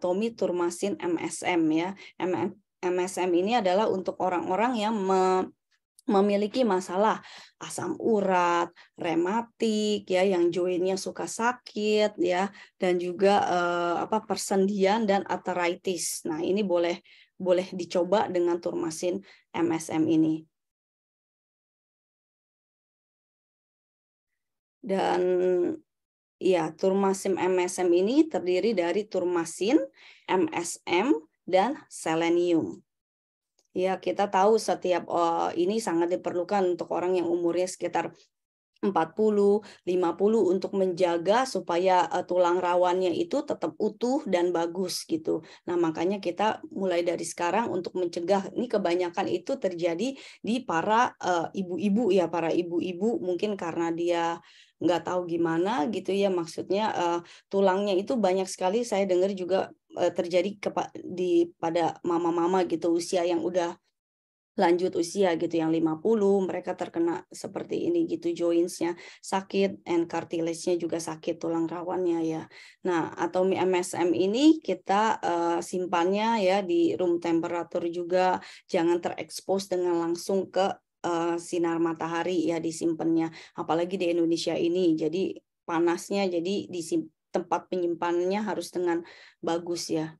Tommy Turmasin MSM ya. MSM ini adalah untuk orang-orang yang memiliki masalah asam urat, rematik ya yang joinnya suka sakit ya dan juga eh, apa persendian dan arthritis. Nah, ini boleh boleh dicoba dengan turmasin MSM ini. Dan Iya, turmasim MSM ini terdiri dari turmasin, MSM, dan selenium. Ya, kita tahu setiap uh, ini sangat diperlukan untuk orang yang umurnya sekitar 40, 50 untuk menjaga supaya uh, tulang rawannya itu tetap utuh dan bagus gitu. Nah, makanya kita mulai dari sekarang untuk mencegah ini kebanyakan itu terjadi di para eh, ibu-ibu uh, ibu -ibu, ya, para ibu-ibu mungkin karena dia nggak tahu gimana gitu ya maksudnya uh, tulangnya itu banyak sekali saya dengar juga uh, terjadi kepa di pada mama-mama gitu usia yang udah lanjut usia gitu yang 50 mereka terkena seperti ini gitu jointsnya sakit and cartilage-nya juga sakit tulang rawannya ya. Nah, atau MSM ini kita uh, simpannya ya di room temperature juga jangan terekspos dengan langsung ke uh, sinar matahari ya disimpannya apalagi di Indonesia ini jadi panasnya jadi di tempat penyimpanannya harus dengan bagus ya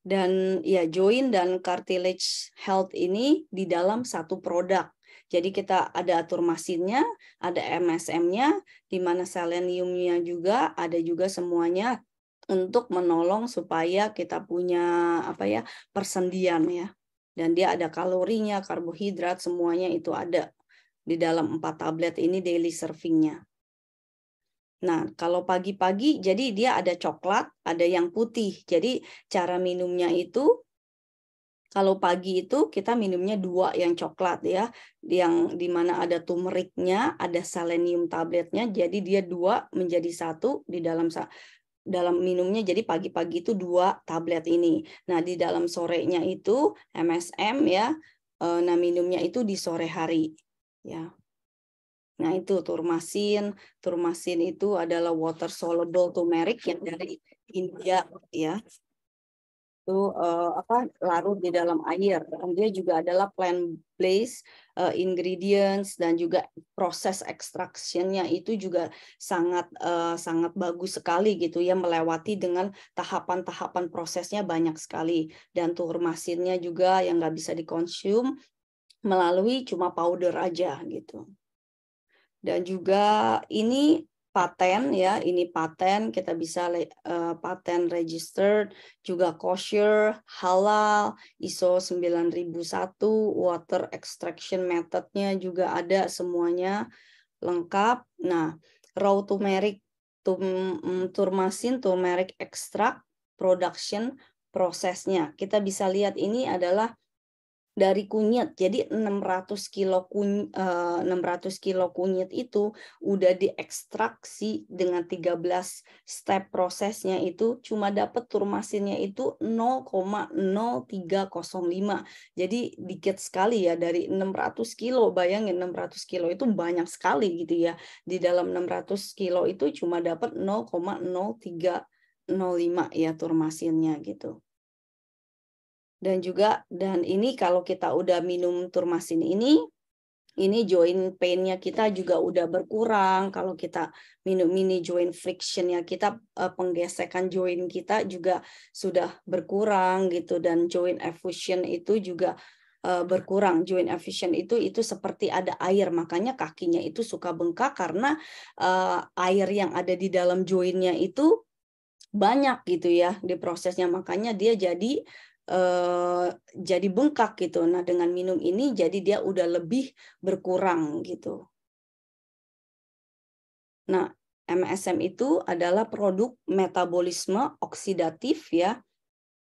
dan ya join dan cartilage health ini di dalam satu produk jadi kita ada atur mesinnya, ada MSM-nya, di mana seleniumnya juga, ada juga semuanya untuk menolong supaya kita punya apa ya persendian ya dan dia ada kalorinya, karbohidrat, semuanya itu ada di dalam empat tablet ini daily servingnya. Nah, kalau pagi-pagi jadi dia ada coklat, ada yang putih. Jadi cara minumnya itu kalau pagi itu kita minumnya dua yang coklat ya, yang dimana ada turmericnya ada selenium tabletnya, jadi dia dua menjadi satu di dalam dalam minumnya jadi pagi-pagi itu dua tablet ini. Nah, di dalam sorenya itu MSM ya. Eh, nah, minumnya itu di sore hari ya. Nah, itu turmasin. Turmasin itu adalah water soluble turmeric yang dari India ya itu uh, apa larut di dalam air. dan Dia juga adalah plant based uh, eh, ingredients dan juga proses extractionnya itu juga sangat uh, sangat bagus sekali gitu ya melewati dengan tahapan-tahapan prosesnya banyak sekali dan turmasinnya juga yang nggak bisa dikonsum melalui cuma powder aja gitu. Dan juga ini paten ya ini paten kita bisa uh, eh, paten registered juga kosher halal ISO 9001 water extraction methodnya juga ada semuanya lengkap nah raw turmeric tum, mm, turmasin turmeric extract production prosesnya kita bisa lihat ini adalah dari kunyit. Jadi 600 kilo kunyit, eh, 600 kilo kunyit itu udah diekstraksi dengan 13 step prosesnya itu cuma dapat turmasinnya itu 0,0305. Jadi dikit sekali ya dari 600 kilo. Bayangin 600 kilo itu banyak sekali gitu ya. Di dalam 600 kilo itu cuma dapat 0,0305 ya turmasinnya gitu dan juga dan ini kalau kita udah minum turmasin ini ini joint painnya kita juga udah berkurang kalau kita minum mini joint friction frictionnya kita eh, penggesekan joint kita juga sudah berkurang gitu dan joint effusion itu juga eh, berkurang joint effusion itu itu seperti ada air makanya kakinya itu suka bengkak karena uh, air yang ada di dalam jointnya itu banyak gitu ya di prosesnya makanya dia jadi Eh, jadi bengkak gitu. Nah, dengan minum ini jadi dia udah lebih berkurang gitu. Nah, MSM itu adalah produk metabolisme oksidatif ya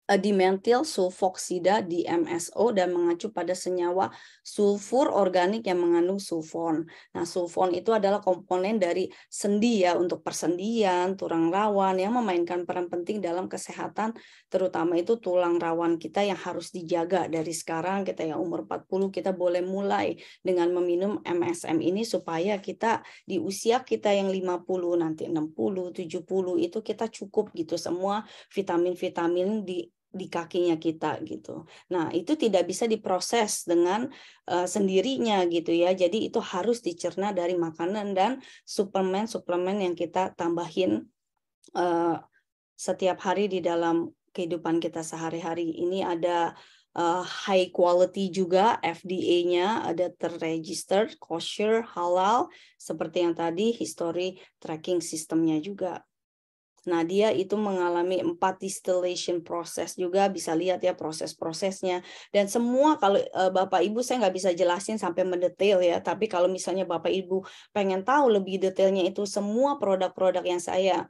Eh, dimentil sulfoksida di MSO dan mengacu pada senyawa sulfur organik yang mengandung sulfon. Nah, sulfon itu adalah komponen dari sendi ya untuk persendian, tulang rawan yang memainkan peran penting dalam kesehatan terutama itu tulang rawan kita yang harus dijaga dari sekarang kita yang umur 40 kita boleh mulai dengan meminum MSM ini supaya kita di usia kita yang 50 nanti 60, 70 itu kita cukup gitu semua vitamin-vitamin di di kakinya kita gitu. Nah, itu tidak bisa diproses dengan uh, sendirinya gitu ya. Jadi itu harus dicerna dari makanan dan suplemen-suplemen yang kita tambahin uh, setiap hari di dalam kehidupan kita sehari-hari. Ini ada uh, high quality juga FDA-nya ada terregister, kosher, halal seperti yang tadi history tracking sistemnya juga Nah, dia itu mengalami empat distillation proses juga bisa lihat ya proses-prosesnya dan semua kalau eh, Bapak Ibu saya nggak bisa jelasin sampai mendetail ya, tapi kalau misalnya Bapak Ibu pengen tahu lebih detailnya itu semua produk-produk yang saya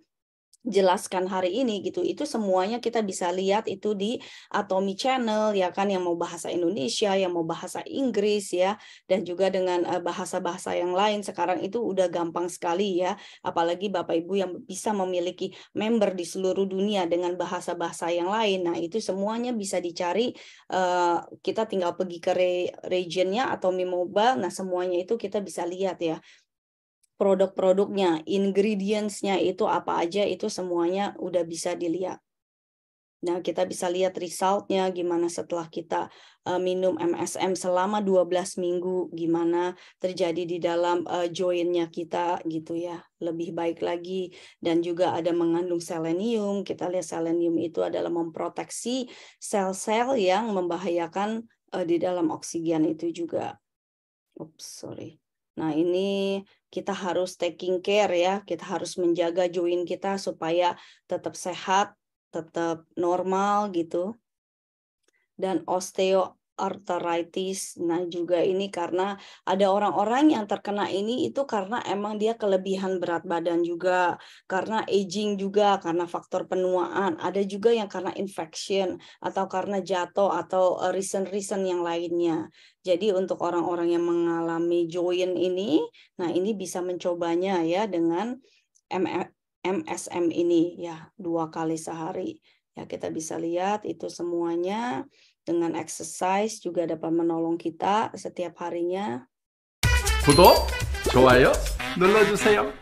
jelaskan hari ini gitu itu semuanya kita bisa lihat itu di Atomi Channel ya kan yang mau bahasa Indonesia yang mau bahasa Inggris ya dan juga dengan eh, bahasa-bahasa yang lain sekarang itu udah gampang sekali ya apalagi Bapak Ibu yang bisa memiliki member di seluruh dunia dengan bahasa-bahasa yang lain nah itu semuanya bisa dicari eh, kita tinggal pergi ke regionnya Atomi Mobile, nah semuanya itu kita bisa lihat ya produk-produknya, ingredients-nya itu apa aja itu semuanya udah bisa dilihat. Nah, kita bisa lihat resultnya gimana setelah kita uh, minum MSM selama 12 minggu, gimana terjadi di dalam uh, joint-nya kita gitu ya, lebih baik lagi. Dan juga ada mengandung selenium, kita lihat selenium itu adalah memproteksi sel-sel yang membahayakan uh, di dalam oksigen itu juga. Oops, sorry. Nah, ini kita harus taking care ya, kita harus menjaga join kita supaya tetap sehat, tetap normal gitu. Dan osteo arthritis. Nah, juga ini karena ada orang-orang yang terkena ini itu karena emang dia kelebihan berat badan juga, karena aging juga, karena faktor penuaan. Ada juga yang karena infection atau karena jatuh atau eh, reason-reason yang lainnya. Jadi untuk orang-orang yang mengalami joint ini, nah ini bisa mencobanya ya dengan MSM ini ya dua kali sehari. Ya kita bisa lihat itu semuanya dengan exercise juga dapat menolong kita setiap harinya. 구독, 좋아요 눌러주세요.